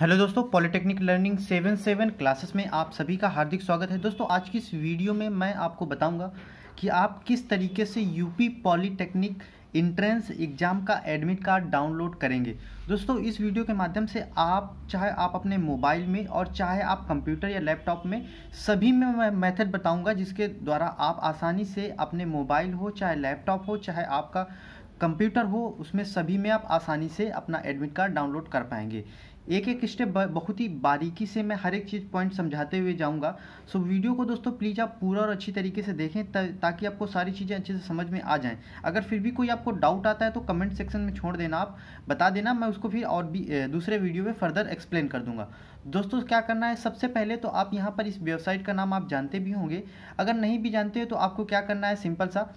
hello दोस्तों polytechnic learning seven seven classes में आप सभी का हार्दिक स्वागत है दोस्तों आज की इस वीडियो में मैं आपको बताऊंगा कि आप किस तरीके से यूपी पॉलिटेक्निक इंट्रेंस एग्ज़ाम का एडमिट कार्ड डाउनलोड करेंगे दोस्तों इस वीडियो के माध्यम से आप चाहे आप अपने मोबाइल में और चाहे आप कंप्यूटर या लैपटॉप में सभी में मैं मैथड बताऊँगा जिसके द्वारा आप आसानी से अपने मोबाइल हो चाहे लैपटॉप हो चाहे आपका कंप्यूटर हो उसमें सभी में आप आसानी से अपना एडमिट कार्ड डाउनलोड कर पाएंगे एक एक स्टेप बहुत ही बारीकी से मैं हर एक चीज़ पॉइंट समझाते हुए जाऊंगा सो वीडियो को दोस्तों प्लीज़ आप पूरा और अच्छी तरीके से देखें ताकि आपको सारी चीज़ें अच्छे से समझ में आ जाएं अगर फिर भी कोई आपको डाउट आता है तो कमेंट सेक्शन में छोड़ देना आप बता देना मैं उसको फिर और भी दूसरे वीडियो में फर्दर एक्सप्लेन कर दूंगा दोस्तों क्या करना है सबसे पहले तो आप यहाँ पर इस वेबसाइट का नाम आप जानते भी होंगे अगर नहीं भी जानते हो तो आपको क्या करना है सिंपल सा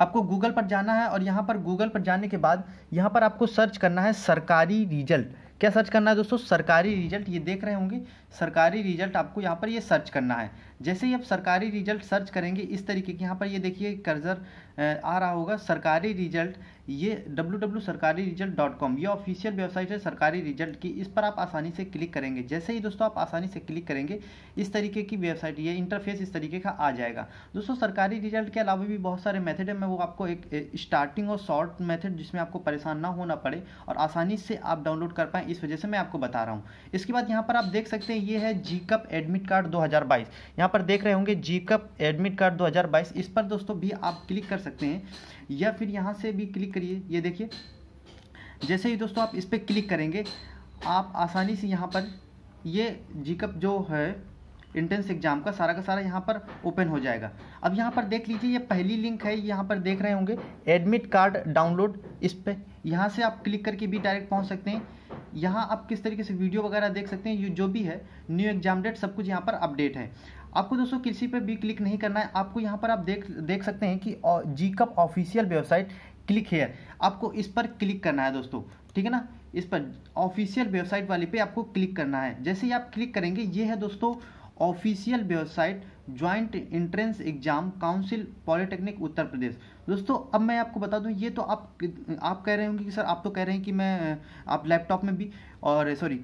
आपको गूगल पर जाना है और यहाँ पर गूगल पर जाने के बाद यहाँ पर आपको सर्च करना है सरकारी रिजल्ट क्या सर्च करना है दोस्तों सरकारी रिजल्ट ये देख रहे होंगे सरकारी रिजल्ट आपको यहाँ पर ये सर्च करना है जैसे ही आप सरकारी रिजल्ट सर्च करेंगे इस तरीके के यहाँ पर ये देखिए कर्जर आ रहा होगा सरकारी रिजल्ट ये W W Sarkari result dot com ये ऑफिशियल वेबसाइट है सरकारी रिजल्ट की इस पर आप आसानी से क्लिक करेंगे जैसे ही दोस्तों आप आसानी से क्लिक करेंगे इस तरीके की वेबसाइट ये इंटरफेस इस तरीके का आ जाएगा दोस्तों सरकारी रिजल्ट के अलावा भी बहुत सारे मेथड है मैं वो आपको एक स्टार्टिंग और शॉर्ट मेथड जिसमें आपको परेशान ना होना पड़े और आसानी से आप डाउनलोड कर पाएँ इस वजह से मैं आपको बता रहा हूँ इसके बाद यहाँ पर आप देख सकते हैं ये है जी कप एडमिट कार्ड 2022 यहाँ पर देख रहे होंगे जी कप एडमिट कार्ड 2022 इस पर दोस्तों भी आप क्लिक कर सकते हैं या फिर यहाँ से भी क्लिक करिए ये देखिए जैसे ही दोस्तों आप इस पर क्लिक करेंगे आप आसानी से यहाँ पर ये जी कप जो है इंट्रेंस एग्जाम का सारा का सारा यहाँ पर ओपन हो जाएगा अब यहाँ पर देख लीजिए ये पहली लिंक है यहाँ पर देख रहे होंगे एडमिट कार्ड डाउनलोड इस पर यहाँ से आप क्लिक करके भी डायरेक्ट पहुँच सकते हैं यहाँ आप किस तरीके से वीडियो वगैरह देख सकते हैं जो भी है न्यू एग्जाम डेट सब कुछ यहाँ पर अपडेट है आपको दोस्तों किसी पर भी क्लिक नहीं करना है आपको यहाँ पर आप देख देख सकते हैं कि JEECUP official website click here आपको इस पर क्लिक करना है दोस्तों ठीक है ना इस पर ऑफिशियल वेबसाइट वाली पे आपको क्लिक करना है जैसे ही आप क्लिक करेंगे ये है दोस्तों official website joint entrance exam council polytechnic Uttar Pradesh दोस्तों अब मैं आपको बता दूं ये तो आप आप कह रहे होंगे कि सर आप तो कह रहे हैं कि मैं आप लैपटॉप में भी और सॉरी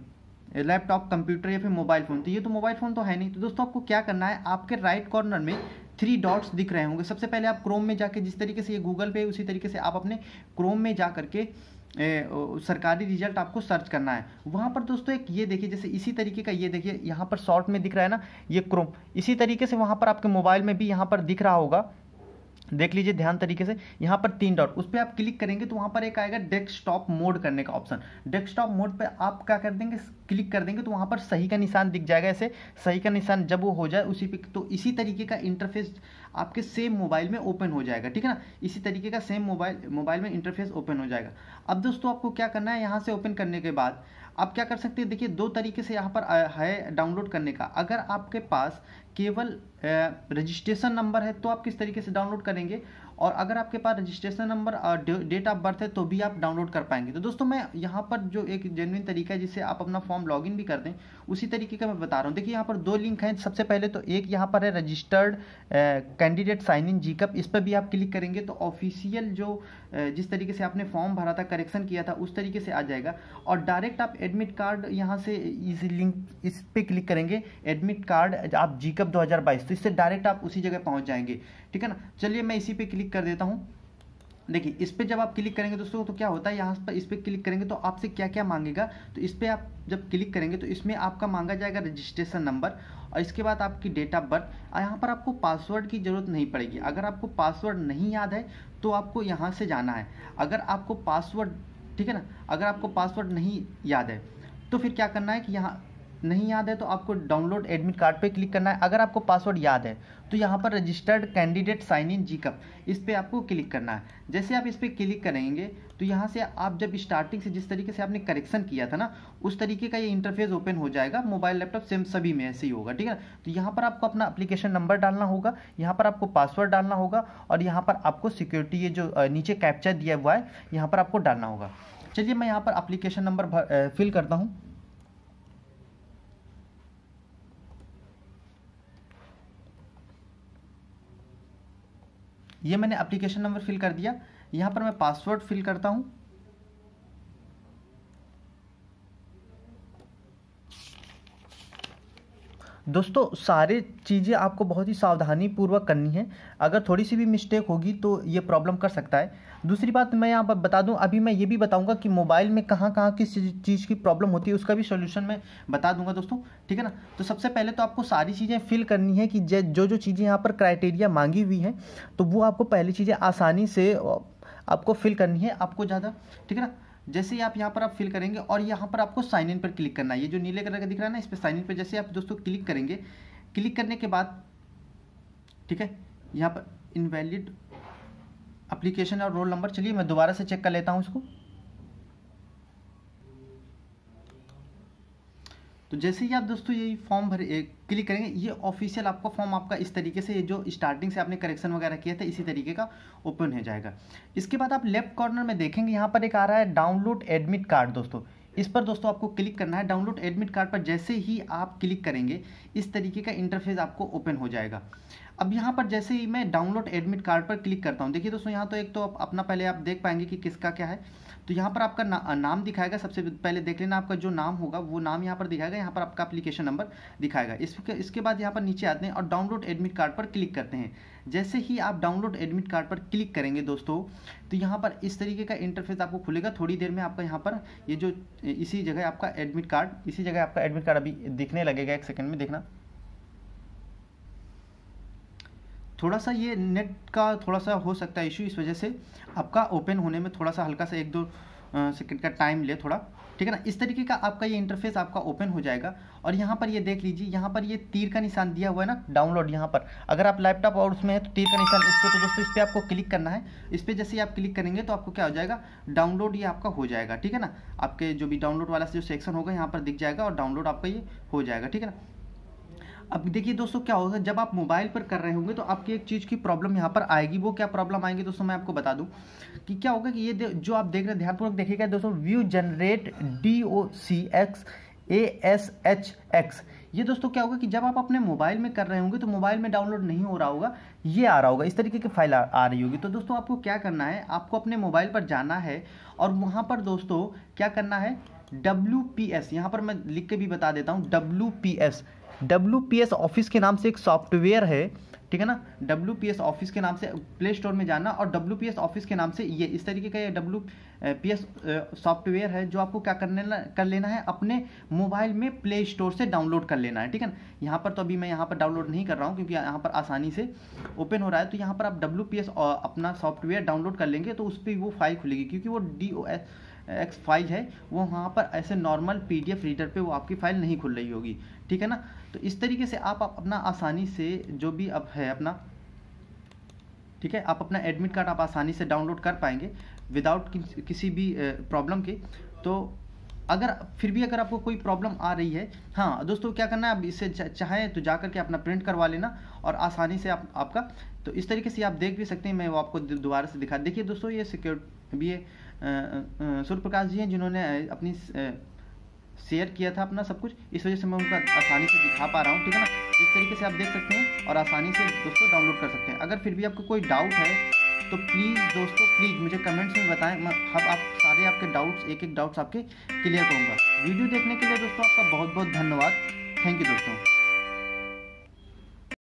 लैपटॉप कंप्यूटर या फिर मोबाइल फ़ोन तो ये तो मोबाइल फ़ोन तो है नहीं तो दोस्तों आपको क्या करना है आपके राइट कॉर्नर में थ्री डॉट्स दिख रहे होंगे सबसे पहले आप क्रोम में जाके जिस तरीके से ये गूगल पे उसी तरीके से आप अपने क्रोम में जा करके के ए, ओ, सरकारी रिजल्ट आपको सर्च करना है वहाँ पर दोस्तों एक ये देखिए जैसे इसी तरीके का ये देखिए यहाँ पर शॉर्ट में दिख रहा है ना ये क्रोम इसी तरीके से वहाँ पर आपके मोबाइल में भी यहाँ पर दिख रहा होगा देख लीजिए ध्यान तरीके से यहाँ पर तीन डॉट उस पर आप क्लिक करेंगे तो वहाँ पर एक आएगा डेस्कटॉप मोड करने का ऑप्शन डेस्कटॉप मोड पे आप क्या कर देंगे क्लिक कर देंगे तो वहाँ पर सही का निशान दिख जाएगा ऐसे सही का निशान जब वो हो जाए उसी पे तो इसी तरीके का इंटरफेस आपके सेम मोबाइल में ओपन हो जाएगा ठीक है ना इसी तरीके का सेम मोबाइल मोबाइल में इंटरफेस ओपन हो जाएगा अब दोस्तों आपको क्या करना है यहाँ से ओपन करने के बाद आप क्या कर सकते हैं देखिए दो तरीके से यहाँ पर है डाउनलोड करने का अगर आपके पास केवल रजिस्ट्रेशन नंबर है तो आप किस तरीके से डाउनलोड करेंगे और अगर आपके पास रजिस्ट्रेशन नंबर और डेट ऑफ बर्थ है तो भी आप डाउनलोड कर पाएंगे तो दोस्तों मैं यहाँ पर जो एक जेनविन तरीका है जिससे आप अपना फॉर्म लॉगिन भी कर दें उसी तरीके का मैं बता रहा हूँ देखिए यहाँ पर दो लिंक हैं सबसे पहले तो एक यहाँ पर है registered candidate sign in JEECUP इस पर भी आप क्लिक करेंगे तो ऑफिशियल जो जिस तरीके से आपने फॉर्म भरा था करेक्शन किया था उस तरीके से आ जाएगा और डायरेक्ट आप एडमिट कार्ड यहाँ से इस लिंक इस पर क्लिक करेंगे एडमिट कार्ड आप जीकअप दो तो इससे डायरेक्ट आप उसी जगह पहुँच जाएंगे ठीक है ना चलिए मैं इसी पर क्लिक कर देता हूँ देखिए इस पर जब आप क्लिक करेंगे दोस्तों तो क्या होता है यहाँ पर इस पर क्लिक करेंगे तो आपसे क्या क्या मांगेगा तो इस पर आप जब क्लिक करेंगे तो इसमें आपका मांगा जाएगा रजिस्ट्रेशन नंबर और इसके बाद आपकी डेट ऑफ बर्थ यहाँ पर आपको पासवर्ड की ज़रूरत नहीं पड़ेगी अगर आपको पासवर्ड नहीं याद है तो आपको यहाँ से जाना है अगर आपको पासवर्ड ठीक है ना अगर आपको पासवर्ड नहीं याद है तो फिर क्या करना है कि यहाँ नहीं याद है तो आपको डाउनलोड एडमिट कार्ड पे क्लिक करना है अगर आपको पासवर्ड याद है तो यहाँ पर registered candidate sign in JEECUP इस पर आपको क्लिक करना है जैसे आप इस पर क्लिक करेंगे तो यहाँ से आप जब स्टार्टिंग से जिस तरीके से आपने करेक्शन किया था ना उस तरीके का ये इंटरफेस ओपन हो जाएगा मोबाइल लैपटॉप सेम सभी में ऐसे ही होगा ठीक है तो यहाँ पर आपको अपना अप्लीकेशन नंबर डालना होगा यहाँ पर आपको पासवर्ड डालना होगा और यहाँ पर आपको सिक्योरिटी ये जो नीचे कैप्चर दिया हुआ है यहाँ पर आपको डालना होगा चलिए मैं यहाँ पर अप्लीकेशन नंबर फिल करता हूँ ये मैंने एप्लीकेशन नंबर फिल कर दिया यहाँ पर मैं पासवर्ड फिल करता हूँ दोस्तों सारे चीज़ें आपको बहुत ही सावधानी पूर्वक करनी है अगर थोड़ी सी भी मिस्टेक होगी तो ये प्रॉब्लम कर सकता है दूसरी बात मैं यहाँ पर बता दूँ अभी मैं ये भी बताऊँगा कि मोबाइल में कहाँ कहाँ किस चीज़ की प्रॉब्लम होती है उसका भी सोल्यूशन मैं बता दूंगा दोस्तों ठीक है ना तो सबसे पहले तो आपको सारी चीज़ें फिल करनी है कि जो जो चीज़ें यहाँ पर क्राइटेरिया मांगी हुई हैं तो वो आपको पहली चीज़ें आसानी से आपको फिल करनी है आपको ज़्यादा ठीक है ना जैसे ही आप यहाँ पर आप फिल करेंगे और यहाँ पर आपको साइन इन पर क्लिक करना है ये जो नीले कलर का दिख रहा है ना इस पर साइन इन पर जैसे आप दोस्तों क्लिक करेंगे क्लिक करने के बाद ठीक है यहाँ पर इनवैलिड अप्लीकेशन और रोल नंबर चलिए मैं दोबारा से चेक कर लेता हूँ इसको तो जैसे ही आप दोस्तों ये फॉर्म भर क्लिक करेंगे ये ऑफिशियल आपका फॉर्म आपका इस तरीके से ये जो स्टार्टिंग से आपने करेक्शन वगैरह किया था इसी तरीके का ओपन हो जाएगा इसके बाद आप लेफ्ट कॉर्नर में देखेंगे यहाँ पर एक आ रहा है डाउनलोड एडमिट कार्ड दोस्तों इस पर दोस्तों आपको क्लिक करना है डाउनलोड एडमिट कार्ड पर जैसे ही आप क्लिक करेंगे इस तरीके का इंटरफेस आपको ओपन हो जाएगा अब यहाँ पर जैसे ही मैं डाउनलोड एडमिट कार्ड पर क्लिक करता हूँ देखिए दोस्तों यहाँ तो एक तो आप अपना पहले आप देख पाएंगे कि किसका क्या है तो यहाँ पर आपका ना, नाम दिखाएगा सबसे पहले देख लेना आपका जो नाम होगा वो नाम यहाँ पर दिखाएगा यहाँ पर आपका अप्लीकेशन नंबर दिखाएगा इसके इसके बाद यहाँ पर नीचे आते हैं और डाउनलोड एडमिट कार्ड पर क्लिक करते हैं जैसे ही आप डाउनलोड एडमिट कार्ड पर क्लिक करेंगे दोस्तों तो यहाँ पर इस तरीके का इंटरफेस आपको खुलेगा थोड़ी देर में आपका यहाँ पर ये यह जो इसी जगह आपका एडमिट कार्ड इसी जगह आपका एडमिट कार्ड अभी दिखने लगेगा एक सेकेंड में देखना थोड़ा सा ये नेट का थोड़ा सा हो सकता है इशू इस वजह से आपका ओपन होने में थोड़ा सा हल्का सा एक दो सेकंड का टाइम ले थोड़ा ठीक है ना इस तरीके का आपका ये इंटरफेस आपका ओपन हो जाएगा और यहाँ पर ये देख लीजिए यहाँ पर ये तीर का निशान दिया हुआ है ना डाउनलोड यहाँ पर अगर आप लैपटॉप और उसमें है तो तीर का निशान इस पर तो दोस्तों इस पर आपको क्लिक करना है इस पर जैसे ही आप क्लिक करेंगे तो आपको क्या हो जाएगा डाउनलोड ये आपका हो जाएगा ठीक है ना आपके जो भी डाउनलोड वाला से जो सेक्शन होगा यहाँ पर दिख जाएगा और डाउनलोड आपका ये हो जाएगा ठीक है ना अब देखिए दोस्तों क्या होगा जब आप मोबाइल पर कर रहे होंगे तो आपकी एक चीज़ की प्रॉब्लम यहाँ पर आएगी वो क्या प्रॉब्लम आएगी दोस्तों मैं आपको बता दूँ कि क्या होगा कि ये जो आप देख रहे हैं ध्यानपूर्वक देखिएगा दोस्तों view generate D O C X A S H X ये दोस्तों क्या होगा कि जब आप अपने मोबाइल में कर रहे होंगे तो मोबाइल में डाउनलोड नहीं हो रहा होगा ये आ रहा होगा इस तरीके की फाइल आ, आ रही होगी तो दोस्तों आपको क्या करना है आपको अपने मोबाइल पर जाना है और वहाँ पर दोस्तों क्या करना है डब्ल्यू पी एस यहाँ पर मैं लिख के भी बता देता हूँ W P S W P S office के नाम से एक सॉफ्टवेयर है ठीक है ना डब्ल्यू पी एस ऑफिस के नाम से प्ले स्टोर में जाना और डब्ल्यू पी एस ऑफिस के नाम से ये इस तरीके का ये डब्ल्यू पी एस सॉफ्टवेयर है जो आपको क्या करने ल, कर लेना है अपने मोबाइल में प्ले स्टोर से डाउनलोड कर लेना है ठीक है ना यहाँ पर तो अभी मैं यहाँ पर डाउनलोड नहीं कर रहा हूँ क्योंकि यहाँ पर आसानी से ओपन हो रहा है तो यहाँ पर आप डब्ल्यू पी एस अपना सॉफ्टवेयर डाउनलोड कर लेंगे तो उस पर वो फाइल खुलेगी क्योंकि वो D O S X file है वो वहाँ पर ऐसे नॉर्मल पीडीएफ रीडर पे वो आपकी फ़ाइल नहीं खुल रही होगी ठीक है ना तो इस तरीके से आप अपना आसानी से जो भी अब है अपना ठीक है आप अपना एडमिट कार्ड आप आसानी से डाउनलोड कर पाएंगे विदाउट किसी भी प्रॉब्लम के तो अगर फिर भी अगर आपको कोई प्रॉब्लम आ रही है हाँ दोस्तों क्या करना है आप इसे चाहें तो जा करके अपना प्रिंट करवा लेना और आसानी से आप आपका तो इस तरीके से आप देख भी सकते हैं मैं वो आपको दोबारा से दिखा देखिए दोस्तों ये सिक्योर अब ये सूर्य प्रकाश जी हैं जिन्होंने अपनी शेयर किया था अपना सब कुछ इस वजह से मैं उनका आसानी से दिखा पा रहा हूँ ठीक है ना इस तरीके से आप देख सकते हैं और आसानी से दोस्तों डाउनलोड कर सकते हैं अगर फिर भी आपको कोई डाउट है तो प्लीज़ दोस्तों प्लीज़ मुझे कमेंट्स में बताएं मैं हम आप सारे आपके डाउट्स एक एक डाउट्स आपके क्लियर करूँगा वीडियो देखने के लिए दोस्तों आपका बहुत बहुत धन्यवाद थैंक यू दोस्तों